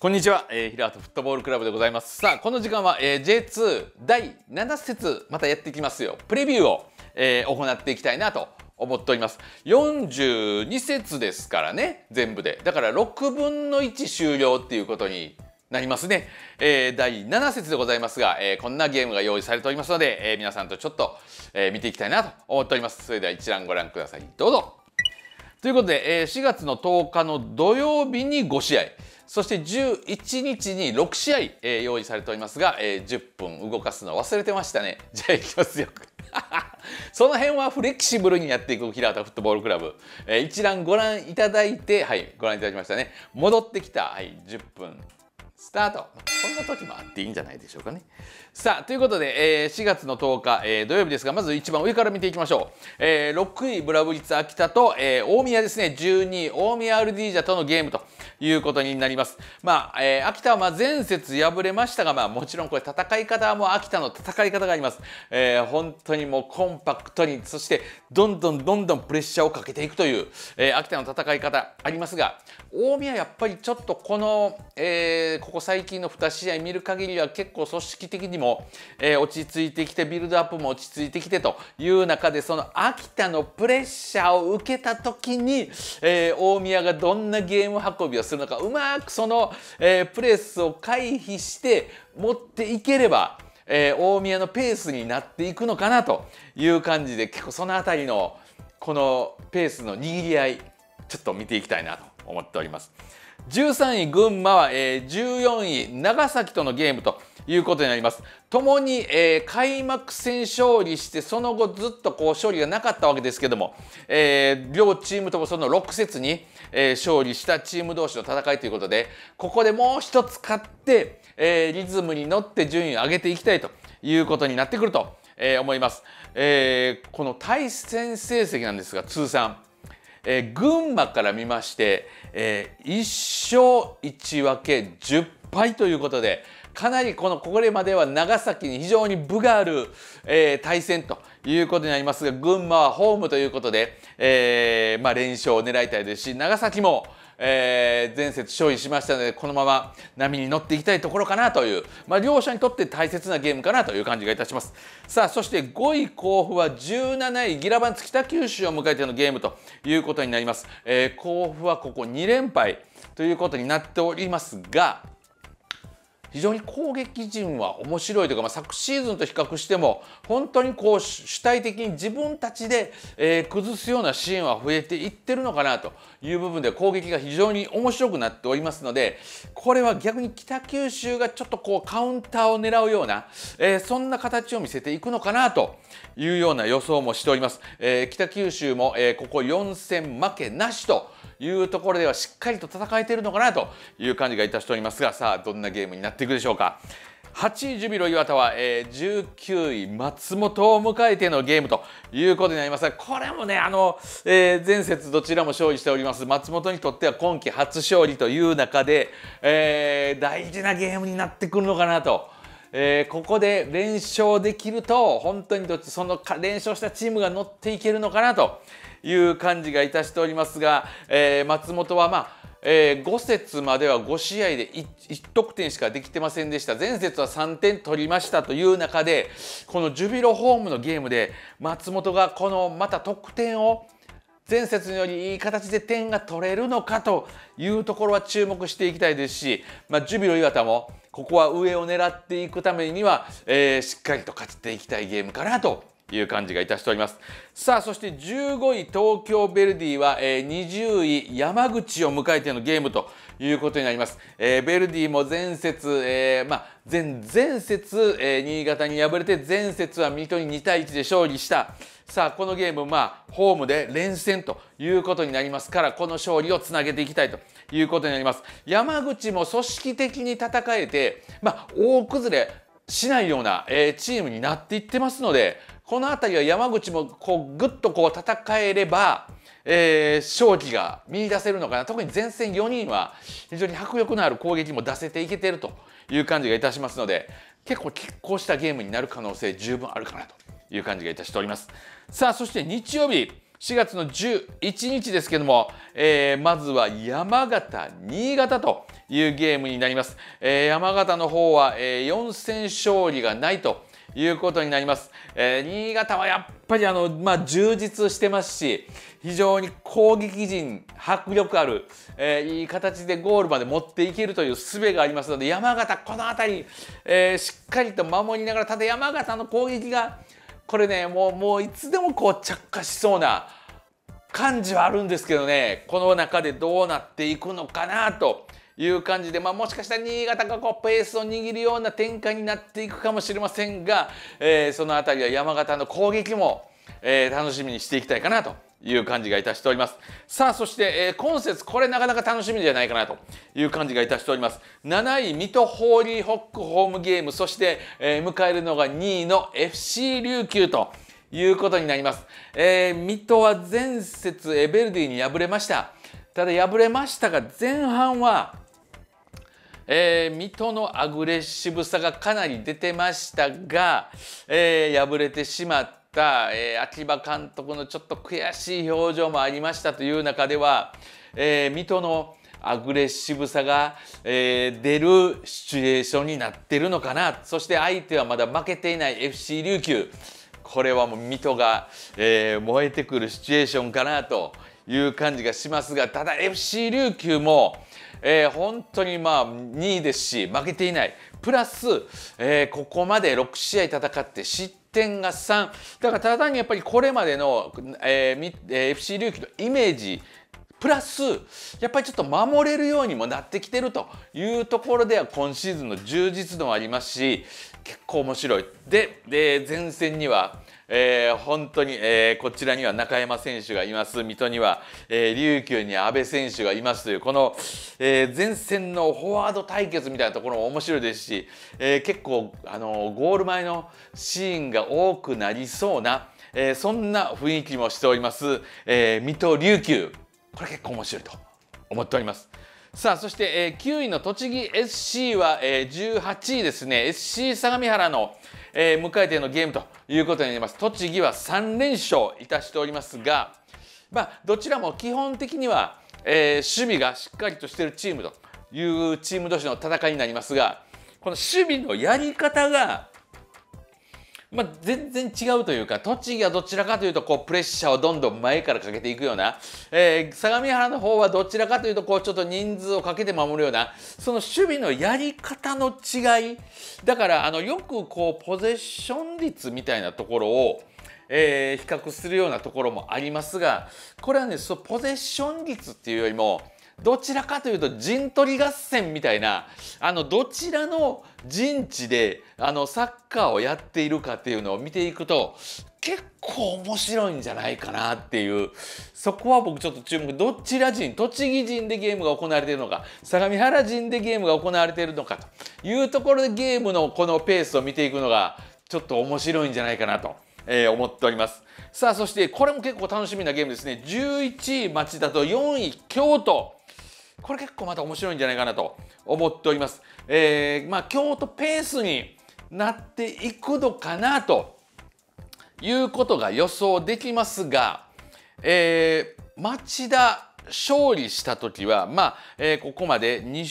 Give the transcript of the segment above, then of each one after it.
こんにちは、えー、ヒラフットボールクラブでございます。さあ、この時間は、えー、J2 第7節またやっていきますよ。プレビューを、えー、行っていきたいなと思っております。42節ですからね、全部で。だから6分の1終了っていうことになりますね。えー、第7節でございますが、えこんなゲームが用意されておりますので、え皆さんとちょっと、え見ていきたいなと思っております。それでは一覧ご覧ください。どうぞ。ということで、え4月の10日の土曜日に5試合。そして11日に6試合、えー、用意されておりますが、えー、10分動かすの忘れてましたね じゃあきますよ その辺はフレキシブルにやっていく平畑フットボールクラブ、えー、一覧ご覧いただいてはいご覧いただきましたね戻ってきた、はい、10分スタートこんな時もあっていいんじゃないでしょうかね。さあということで、えー、4月の10日、えー、土曜日ですがまず一番上から見ていきましょう、えー、6位ブラブリッツ秋田と、えー、大宮ですね12位大宮アルディージャとのゲームということになります。まあ、えー、秋田はまあ前節敗れましたが、まあ、もちろんこれ戦い方はもう秋田の戦い方があります。えー、本当にもうコンパクトにそしてどんどんどんどんプレッシャーをかけていくという、えー、秋田の戦い方ありますが大宮やっぱりちょっとこの、えーここ最近の2試合見る限りは結構組織的にも、えー、落ち着いてきてビルドアップも落ち着いてきてという中でその秋田のプレッシャーを受けた時に、えー、大宮がどんなゲーム運びをするのかうまくその、えー、プレスを回避して持っていければえー、大宮のペースになっていくのかなという感じで結構その辺りのこのペースの握り合いちょっと見ていきたいなと思っております。13位群馬は、えー、14位長崎とのゲームということになります。ともに、えー、開幕戦勝利してその後ずっとこう勝利がなかったわけですけども、えー、両チームともその6節に、えー、勝利したチーム同士の戦いということでここでもう一つ勝って、えリズムに乗って順位を上げていきたいということになってくると、え思います、えこの対戦成績なんですが通算えー、群馬から見まして、えー、1勝1分け10敗ということでかなりこのこれまでは長崎に非常に分がある、えー、対戦ということになりますが群馬はホームということで、えーまあ、連勝を狙いたいですし長崎も、えー、前節勝利しましたのでこのまま波に乗っていきたいところかなという、まあ、両者にとって大切なゲームかなという感じがいたしますさあそして5位甲府は17位ギラバンツ北九州を迎えてのゲームということになります、えー、甲府はここ2連敗ということになっておりますが非常に攻撃陣は面白いというか、まあ、昨シーズンと比較しても本当にこう主体的に自分たちで、えー、崩すようなシーンは増えていってるのかなという部分で攻撃が非常に面白くなっておりますのでこれは逆に北九州がちょっとこうカウンターを狙うような、えー、そんな形を見せていくのかなというような予想もしております。えー、北九州も、えここ4戦負けなしというところではしっかりと戦えているのかなという感じがいたしておりますがさあどんなゲームになっていくでしょうか。8位ジュビロ磐田は、えー、19位松本を迎えてのゲームということになりますがこれもねあの、えー、前節どちらも勝利しております松本にとっては今季初勝利という中で、えー、大事なゲームになってくるのかなと。えー、ここで連勝できると本当にどっちその連勝したチームが乗っていけるのかなという感じがいたしておりますが、えー、松本はまあえー、5節までは5試合で 1, 1, 得点しかできてませんでした前節は3点取りましたという中でこのジュビロホームのゲームで松本がこのまた得点を前節によりいい形で点が取れるのかというところは注目していきたいですし、まあ、ジュビロ磐田もここは上を狙っていくためには、えー、しっかりと勝っていきたいゲームかなという感じがいたしておりますさあそして15位東京ベルディは、えー、20位山口を迎えてのゲームということになります、えー、ヴルディも前節、えー、まあ、前前節、え新潟に敗れて前節は水戸に2対1で勝利したさあこのゲームまあホームで連戦ということになりますからこの勝利をつなげていきたいということになります山口も組織的に戦えてまあ、大崩れしないような、えチームになっていってますのでこの辺りは山口もこうぐっとこう戦えれば、えー、勝機が見出せるのかな特に前線4人は非常に迫力のある攻撃も出せていけてるという感じがいたしますので結構拮抗したゲームになる可能性十分あるかなという感じがいたしております。さあそして日曜日4月の11日ですけども、えー、まずは山形、新潟というゲームになります。えー、山形の方は、えー、4戦勝利がないということになります。えー、新潟はやっぱりあの、まあ、充実してますし非常に攻撃陣迫力ある、えー、いい形でゴールまで持っていけるという術がありますので山形この辺り、えー、しっかりと守りながらただ山形の攻撃がこれねもうもういつでもこう着火しそうな感じはあるんですけどねこの中でどうなっていくのかなと。いう感じで、まあ、もしかしたら新潟がこうペースを握るような展開になっていくかもしれませんが、えー、その辺りは山形の攻撃も、えー、楽しみにしていきたいかなという感じがいたしております。さあ、そして、えー、今節、これなかなか楽しみじゃないかなという感じがいたしております。7位、水戸ホーリーホックホームゲーム、そして、えー、迎えるのが2位の FC 琉球ということになります。えー、水戸は前節、えベルディに敗れました。ただ、敗れましたが、前半は、えー、水戸のアグレッシブさがかなり出てましたが、えー、敗れてしまった、えー、秋葉監督のちょっと悔しい表情もありましたという中では、えー、水戸のアグレッシブさが、えー、出るシチュエーションになってるのかなそして相手はまだ負けていない FC 琉球これはもう水戸が、えー、燃えてくるシチュエーションかなという感じがしますがただ FC 琉球も、えー、本当にまあ2位ですし負けていないプラス、えー、ここまで6試合戦って失点が3だからただにやっぱりこれまでの、えーえー、FC 琉球のイメージプラスやっぱりちょっと守れるようにもなってきてるというところでは今シーズンの充実度もありますし結構面白いでで前線にはえー、本当に、えー、こちらには中山選手がいます水戸には、えー、琉球に阿部選手がいますというこの、えー、前線のフォワード対決みたいなところも面白いですし、えー、結構、あのゴール前のシーンが多くなりそうな、えー、そんな雰囲気もしております、えー、水戸琉球これ結構面白いと思っております。さあそして、えー、9位の栃木 SC は、えー、18位ですね SC 相模原の、えー、迎えてのゲームということになります。栃木は3連勝いたしておりますが、まあ、どちらも基本的には、えー、守備がしっかりとしてるチームというチーム同士の戦いになりますが、この守備のやり方がまあ、全然違うというか栃木はどちらかというとこうプレッシャーをどんどん前からかけていくような、えー、相模原の方はどちらかというとこうちょっと人数をかけて守るようなその守備のやり方の違いだからあのよくこうポゼッション率みたいなところをえー、比較するようなところもありますがこれはねそのポゼッション率っていうよりもどちらかというと陣取り合戦みたいなあのどちらの陣地であのサッカーをやっているかっていうのを見ていくと結構面白いんじゃないかなっていうそこは僕ちょっと注目どちら陣栃木陣でゲームが行われているのか相模原陣でゲームが行われているのかというところでゲームのこのペースを見ていくのがちょっと面白いんじゃないかなと、えー、思っております。さあそしてこれも結構楽しみなゲームですね11位町田と4位京都これ結構また面白いんじゃないかなと思っております。えー、まあ、京都ペースになっていくのかなということが予想できますが、えー、町田勝利した時は、まあえー、ここまで2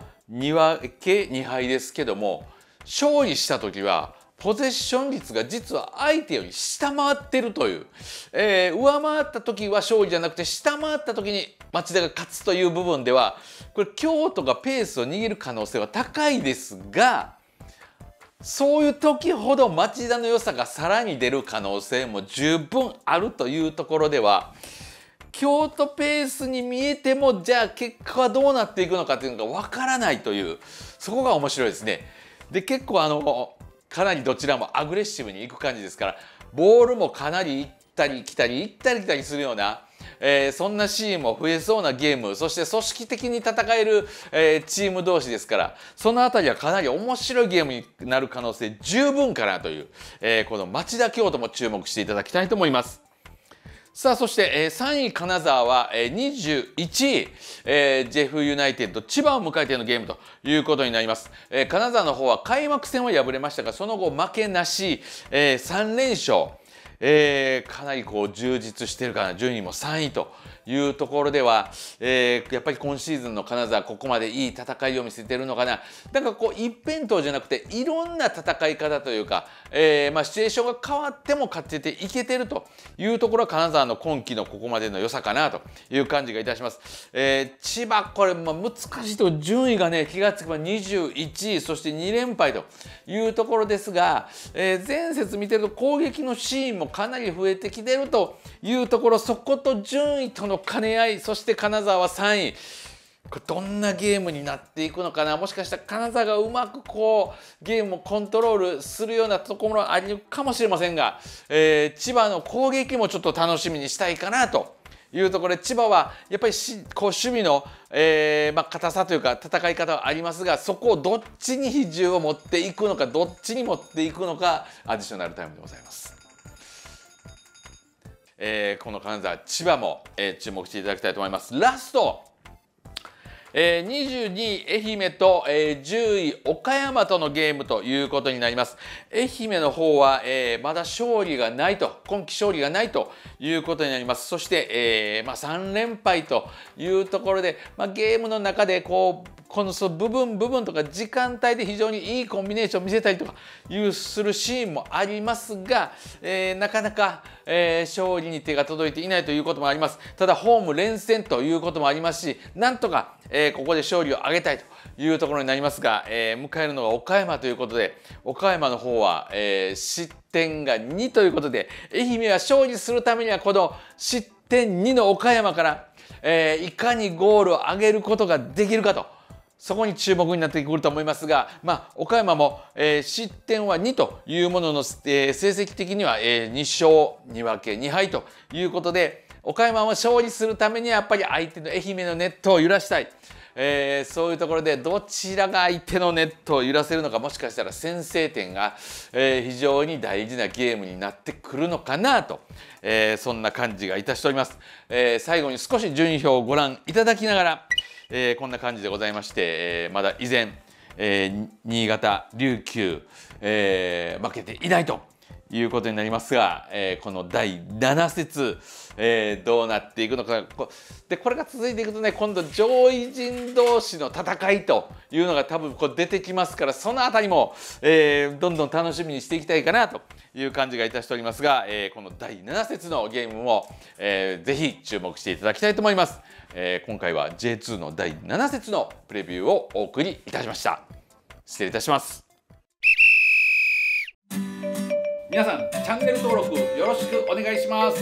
勝2分け2敗ですけども勝利した時はポゼッション率が実は相手より下回ってるという、えー、上回った時は勝利じゃなくて下回った時に町田が勝つという部分ではこれ京都がペースを握る可能性は高いですがそういう時ほど町田の良さがさらに出る可能性も十分あるというところでは京都ペースに見えてもじゃあ結果はどうなっていくのかというのが分からないというそこが面白いですね。で結構あのかなりどちらもアグレッシブにいく感じですからボールもかなり行ったり来たり行ったり来たりするような、えー、そんなシーンも増えそうなゲームそして組織的に戦える、えー、チーム同士ですからその辺りはかなり面白いゲームになる可能性十分かなという、えー、この町田京都も注目していただきたいと思います。さあそして、えー、3位金沢は、えー、21位、えー、ジェフユナイテッド千葉を迎えてのゲームということになります、えー、金沢の方は開幕戦は敗れましたがその後負けなし、えー、3連勝、えー、かなりこう充実してるかな順位も3位と。いうところでは、えー、やっぱり今シーズンの金沢ここまでいい戦いを見せてるのかななんかこう一辺倒じゃなくていろんな戦い方というか、えー、まあ、シチュエーションが変わっても勝てていけてるというところは金沢の今季のここまでの良さかなという感じがいたします。えー、千葉これ、まあ、難しいと順位がね気がつけば21位そして2連敗というところですが、えー、前節見てると攻撃のシーンもかなり増えてきてるというところそこと順位とのの兼ね合いそして金沢3位これどんなゲームになっていくのかなもしかしたら金沢がうまくこうゲームをコントロールするようなところあるかもしれませんが、えー、千葉の攻撃もちょっと楽しみにしたいかなというところで千葉はやっぱりこう守備の、えーまあ、硬さというか戦い方はありますがそこをどっちに比重を持っていくのかどっちに持っていくのかアディショナルタイムでございます。えー、この金沢千葉も、えー、注目していただきたいと思いますラスト、えー、22位愛媛と、えー、10位岡山とのゲームということになります愛媛の方は、えー、まだ勝利がないと今季勝利がないということになりますそして、えーまあ、3連敗というところで、まあ、ゲームの中でこうこのその部分部分とか時間帯で非常にいいコンビネーションを見せたりとかいうするシーンもありますが、えー、なかなか、えー、勝利に手が届いていないということもありますただホーム連戦ということもありますしなんとか、えー、ここで勝利を挙げたいというところになりますが、え迎えるのが岡山ということで岡山の方は、え失点が2ということで愛媛は勝利するためにはこの失点2の岡山から、えいかにゴールを挙げることができるかと。そこに注目になってくると思いますが、まあ、岡山も、えー、失点は2というものの、えー、成績的には、えー、2勝2分け2敗ということで岡山は勝利するためにはやっぱり相手の愛媛のネットを揺らしたい。えー、そういうところでどちらが相手のネットを揺らせるのかもしかしたら先制点が、えー、非常に大事なゲームになってくるのかなと、えー、そんな感じがいたしております、え最後に少し順位表をご覧いただきながら、えこんな感じでございまして、えまだ依然、え新潟琉球、え負けていないということになりますが、えー、この第7節、えー、どうなっていくのかでこれが続いていくとね今度上位陣同士の戦いというのが多分こう出てきますからその辺りも、えー、どんどん楽しみにしていきたいかなという感じがいたしておりますが、えこの第7節のゲームも、えー、ぜひ注目していただきたいと思います、え今回は J2 の第7節のプレビューをお送りいたしました失礼いたします皆さんチャンネル登録よろしくお願いします